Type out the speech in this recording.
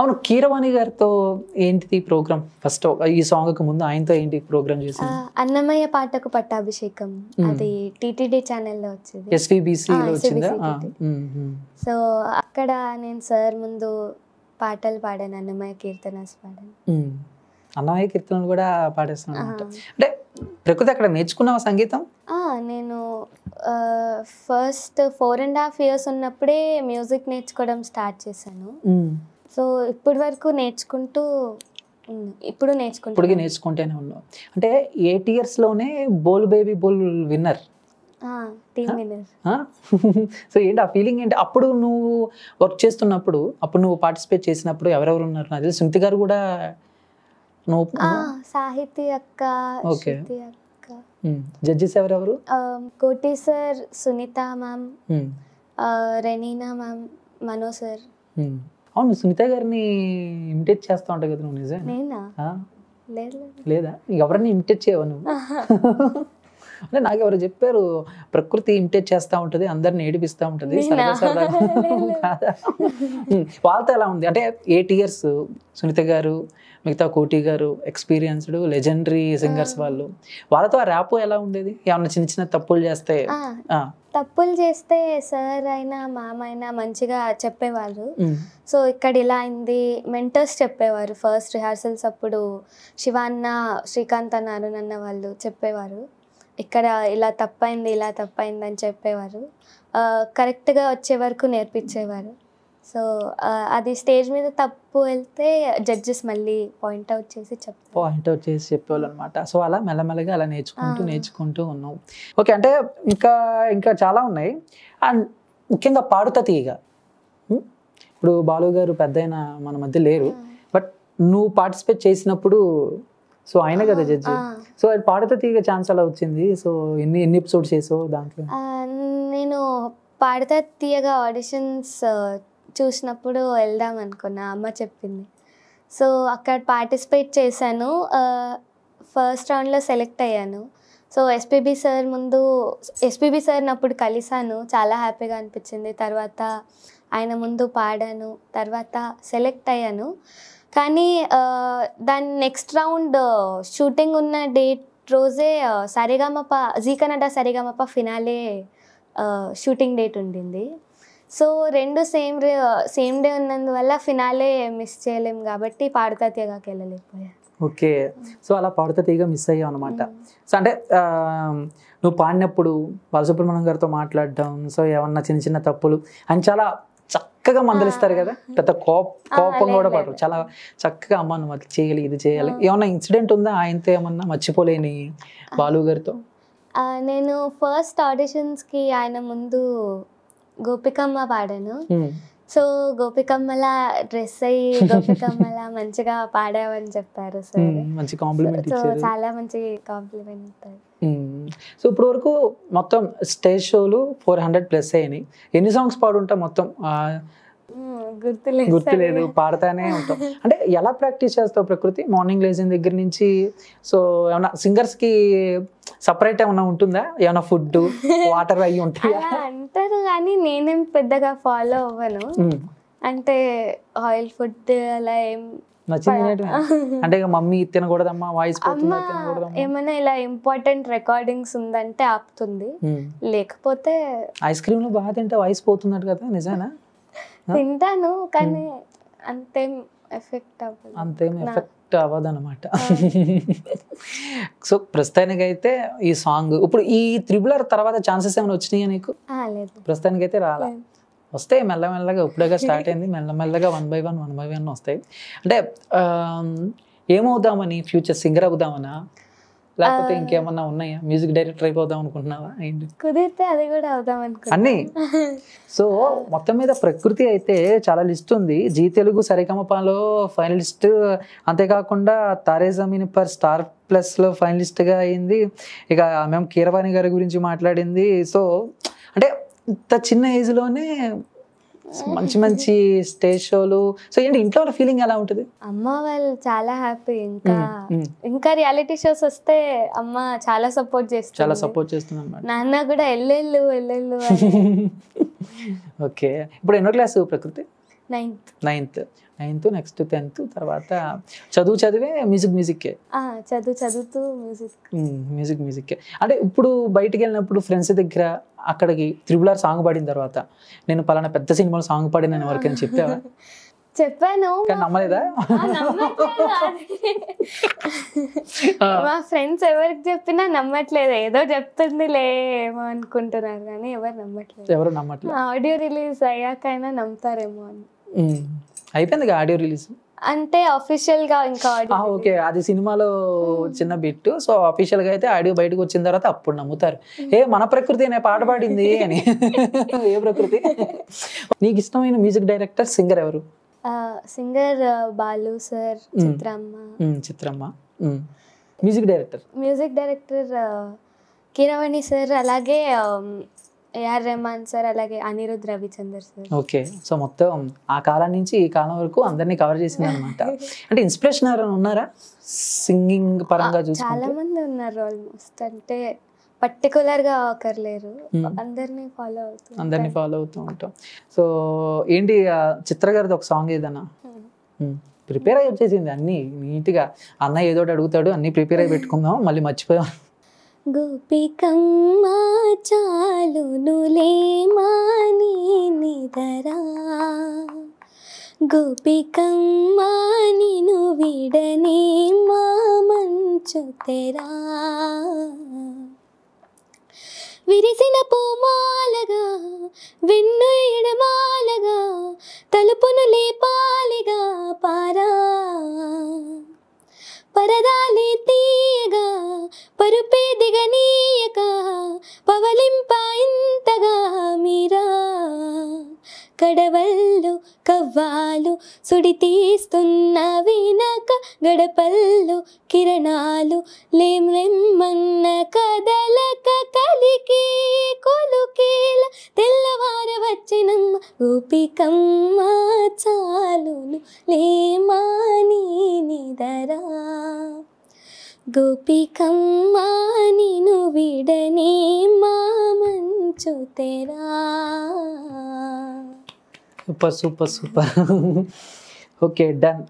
అవును కీరవాణి గారితో ఏంటిది ప్రోగ్రామ్ ఫస్ట్ ఈ సాంగ్ ముందు ఆయనతో ఏంటి ప్రోగ్రామ్ చేసి అన్నమయ్య పాటకు పట్టాభిషేకం అది టీటీడీ లో వచ్చింది లో వచ్చింది సో అక్కడ నేను సార్ ముందు పాటలు పాడాను అన్నమయ్య కీర్తనాస్ పాడాను అన్నమయ్య కీర్తనలు కూడా పాడేస్తున్నాను అంటే ప్రకృతి అక్కడ నేర్చుకున్నావా సంగీతం నేను first four and half years ఉన్నప్పుడే మ్యూజిక్ నేర్చుకోవడం స్టార్ట్ చేశాను సో ఇప్పటి వరకు నేర్చుకుంటూ ఇప్పుడు నేర్చుకుంటూ ఇప్పటికి నేర్చుకుంటేనే ఉన్నాం అంటే ఎయిట్ ఇయర్స్లోనే Bol baby Bol winner so ఏంటి ఆ ఫీలింగ్ ఏంటి అప్పుడు నువ్వు వర్క్ చేస్తున్నప్పుడు అప్పుడు నువ్వు పార్టిసిపేట్ చేసినప్పుడు ఎవరెవరు ఉన్నారు నాకు తెలిసి గారు కూడా నువ్వు సాహితీ అక్క ఓకే జడ్జెస్ ఎవరెవరు Koti sir Sunitha ma'am Renina ma'am Mano sir అవును సునీత గారిని ఇమిటేట్ చేస్తా ఉంటావు కదా నువ్వు నిజం లేదా ఎవరిని ఇమిటేట్ చేయవు నువ్వు అంటే నాకు ఎవరు చెప్పారు ప్రకృతి ఇమిటేట్ చేస్తూ ఉంటుంది అందరిని ఏడిపిస్తూ ఉంటుంది వాళ్ళతో ఎలా ఉంది అంటే ఎయిట్ ఇయర్స్ సునీత గారు మిగతా కోటి గారు ఎక్స్పీరియన్స్డ్ లెజెండరీ సింగర్స్ వాళ్ళు వాళ్ళతో ఆ ర్యాప్ ఎలా ఉండేది ఏమన్నా చిన్న చిన్న తప్పులు చేస్తే తప్పులు చేస్తే సార్ అయినా మామైనా అయినా మంచిగా చెప్పేవాళ్ళు సో ఇక్కడ ఇలా అయింది మెంటర్స్ చెప్పేవారు ఫస్ట్ రిహార్సల్స్ అప్పుడు శివాన్న శ్రీకాంత్ అన్న అరుణ్ అన్న వాళ్ళు చెప్పేవారు ఇక్కడ ఇలా తప్పైంది ఇలా తప్పైంది అని చెప్పేవారు కరెక్ట్గా వచ్చే వరకు నేర్పించేవారు సో అది స్టేజ్ మీద తప్పు వెళ్తే జడ్జెస్ మళ్ళీ పాయింట్ అవుట్ చేసి చెప్తారు పాయింట్ అవుట్ చేసి చెప్పేవాళ్ళు అనమాట సో అలా మెల్లమెల్లగా అలా నేర్చుకుంటూ నేర్చుకుంటూ ఉన్నాం ఓకే అంటే ఇంకా ఇంకా చాలా ఉన్నాయి అండ్ ముఖ్యంగా పాడుత తీయగా ఇప్పుడు బాలు గారు పెద్ద మన మధ్య లేరు బట్ నువ్వు పార్టిసిపేట్ చేసినప్పుడు సో ఆయన కదా జడ్జి సో అది పాడుత తీయగా ఛాన్స్ అలా వచ్చింది సో ఎన్ని ఎన్ని ఎపిసోడ్స్ చేసావు దాంట్లో నేను పాడుతా తీయగా ఆడిషన్స్ చూసినప్పుడు వెళ్దాం అనుకున్నా అమ్మ చెప్పింది సో అక్కడ పార్టిసిపేట్ చేశాను ఫస్ట్ రౌండ్లో సెలెక్ట్ అయ్యాను సో ఎస్పీబీ సార్ ముందు ఎస్పీబీ సార్ని అప్పుడు కలిశాను చాలా హ్యాపీగా అనిపించింది తర్వాత ఆయన ముందు పాడాను తర్వాత సెలెక్ట్ అయ్యాను కానీ దాని నెక్స్ట్ రౌండ్ షూటింగ్ ఉన్న డేట్ రోజే Sarigamapa Zee Kannada Sarigamapa finale shooting date ఉండింది సో రెండు సేమ్ సేమ్ డే ఉన్నందువల్ల ఫినాలే మిస్ చేయలేం కాబట్టి పాడుతా తీగకి వెళ్ళలేకపోయా ఓకే సో అలా పాడుతా తీగ మిస్ అయ్యావు అనమాట సో అంటే నువ్వు పాడినప్పుడు బాలసుబ్రహ్మణ్యం గారితో మాట్లాడడం సో ఏమన్నా చిన్న చిన్న తప్పులు అని చాలా చక్కగా మందలిస్తారు కదా పెద్ద కోప కోపం కూడా పడరు చాలా చక్కగా అమ్మ నువ్వు అది చేయాలి ఇది చేయాలి ఏమన్నా ఇన్సిడెంట్ ఉందా ఆయనతో ఏమన్నా మర్చిపోలేని బాలు గారితో నేను ఫస్ట్ ఆడిషన్స్కి ఆయన ముందు గోపికమ్మ పాడాను సో గోపికమ్మల డ్రెస్ అయ్యి గోపికమ్మల మంచిగా పాడావని చెప్పారు సో చాలా మంచి కాంప్లిమెంట్ ఇస్తారు సో ఇప్పుడు వరకు మొత్తం స్టేజ్ షోలు ఫోర్ హండ్రెడ్ ప్లస్ అయినాయి ఎన్ని సాంగ్స్ పాడుంటా మొత్తం గుర్తులేదు గుర్తులేదు పాడుతానే ఉంటాం అంటే ఎలా ప్రాక్టీస్ చేస్తావు ప్రకృతి మార్నింగ్ లేచిన దగ్గర నుంచి సో ఏమైనా కి సపరేట్ ఏమైనా ఉంటుందా ఏమైనా ఫుడ్ వాటర్ అయ్యి ఉంటాయా అంటారు కానీ నేనేం పెద్దగా ఫాలో అవ్వను అంటే ఆయిల్ ఫుడ్ అలా ఏం నచ్చింది అంటే మమ్మీ తినకూడదమ్మా వాయిస్ ఏమైనా ఇలా ఇంపార్టెంట్ రికార్డింగ్స్ ఉందంటే ఆపుతుంది లేకపోతే ఐస్ క్రీమ్ లో బాగా తింటే వాయిస్ పోతున్నట్టు కదా నిజానా తింటాను కానీ అంతే ఎఫెక్ట్ అవ్వదు ఎఫెక్ట్ అవ్వదు అనమాట సో ప్రస్తుతానికైతే ఈ సాంగ్ ఇప్పుడు ఈ ఆర్ తర్వాత ఛాన్సెస్ ఏమైనా వచ్చినాయా నీకు ప్రస్తుతానికైతే రాలే వస్తాయి మెల్లమెల్లగా ఇప్పుడేగా స్టార్ట్ అయింది మెల్లమెల్లగా one by one one by one వస్తాయి అంటే ఏమవుదామని ఫ్యూచర్ సింగర్ అవుదామనా లేకపోతే ఇంకేమన్నా ఉన్నాయా మ్యూజిక్ డైరెక్టర్ అయిపోదాం అనుకుంటున్నావా కుదిరితే అది కూడా అవుదాం అనుకో అన్ని సో మొత్తం మీద ప్రకృతి అయితే చాలా లిస్ట్ ఉంది జీ తెలుగు సరిగమపాలో ఫైనలిస్ట్ అంతేకాకుండా తారే జమీన్ పర్ స్టార్ ప్లస్లో ఫైనలిస్ట్గా అయింది ఇక మేము కీరవాణి గారి గురించి మాట్లాడింది సో అంటే ఇంత చిన్న ఏజ్లోనే మంచి మంచి స్టేజ్ షోలు సో ఏంటి ఇంట్లో ఫీలింగ్ ఎలా ఉంటుంది అమ్మ వాళ్ళు చాలా హ్యాపీ ఇంకా ఇంకా రియాలిటీ షోస్ వస్తే అమ్మ చాలా సపోర్ట్ చేస్తుంది చాలా సపోర్ట్ చేస్తుంది నాన్న కూడా ఎల్లెళ్ళు ఎల్లెళ్ళు ఓకే ఇప్పుడు ఎన్నో class Prakruthi ninth ninth ninth next tenth తర్వాత చదువు చదివే మ్యూజిక్ మ్యూజిక్కే చదువు చదువుతూ మ్యూజిక్ మ్యూజిక్ మ్యూజిక్కే అంటే ఇప్పుడు బయటికి వెళ్ళినప్పుడు ఫ్రెండ్స్ దగ్గర అక్కడికి త్రిబులార్ సాంగ్ పాడిన తర్వాత నేను పలానా పెద్ద సినిమాలు సాంగ్ పాడిన అని చెప్పావా చెప్పాను నమ్మలేదా మా ఫ్రెండ్స్ ఎవరికి చెప్పినా నమ్మట్లేదు ఏదో చెప్తుందిలే ఏమో అనుకుంటున్నారు కానీ ఎవరు నమ్మట్లేదు ఎవరు నమ్మట్లేదు ఆడియో రిలీజ్ అయ్యాకైనా నమ్ముతారేమో అని అయిపోయింది ఆడియో రిలీజ్ అంటే అఫీషియల్ గా ఇంకా ఓకే అది సినిమాలో చిన్న బిట్ సో ఆఫీషియల్ గా అయితే ఆడియో బయటకు వచ్చిన తర్వాత అప్పుడు నమ్ముతారు ఏ మన ప్రకృతి అనే పాట పాడింది అని ఏ ప్రకృతి నీకు ఇష్టమైన మ్యూజిక్ డైరెక్టర్ సింగర్ ఎవరు సింగర్ బాలు సార్ చిత్రమ్మ చిత్రమ్మ music director music director Keeravani sir అలాగే ఏఆర్ రెహమాన్ సార్ అలాగే Anirudh Ravichander sir okay so మొత్తం ఆ కాలం నుంచి ఈ కాలం వరకు అందరినీ కవర్ చేసింది అనమాట అంటే ఇన్స్పిరేషన్ ఎవరైనా ఉన్నారా సింగింగ్ పరంగా చాలా మంది ఉన్నారు ఆల్మోస్ట్ అంటే పర్టికులర్ గా ఒకరు లేరు hmm. అందరినీ ఫాలో అవుతూ ఫాలో ఉంటాం సో ఏంటి చిత్ర గారిది ఒక సాంగ్ ఏదన్నా ప్రిపేర్ hmm. hmm. అయ్యి వచ్చేసింది అన్ని నీట్ గా అన్న ఏదో ఒకటి అడుగుతాడు అన్ని ప్రిపేర్ అయ్యి పెట్టుకుందాం మళ్ళీ మర్చిపోయాం గోపికమ్మ చాలునులే మాని నిదరా గోపికమ్మ నిను విడనే మా మంచు తెరా విరిసిన పూమాలగా వెన్ను ఎడమాలగా తలుపును లేపాలిగా పారా పరదాలి పడవల్లు కవ్వాలు సుడి తీస్తున్న వినక గడపల్లు కిరణాలు లేం నెమ్మన్న కదలక కలికి కొలుకేల తెల్లవార వచ్చిన గోపికమ్మ చాలును లేమాని నిదరా గోపికమ్మ నిను విడనే మా మంచు తెరా super super super okay done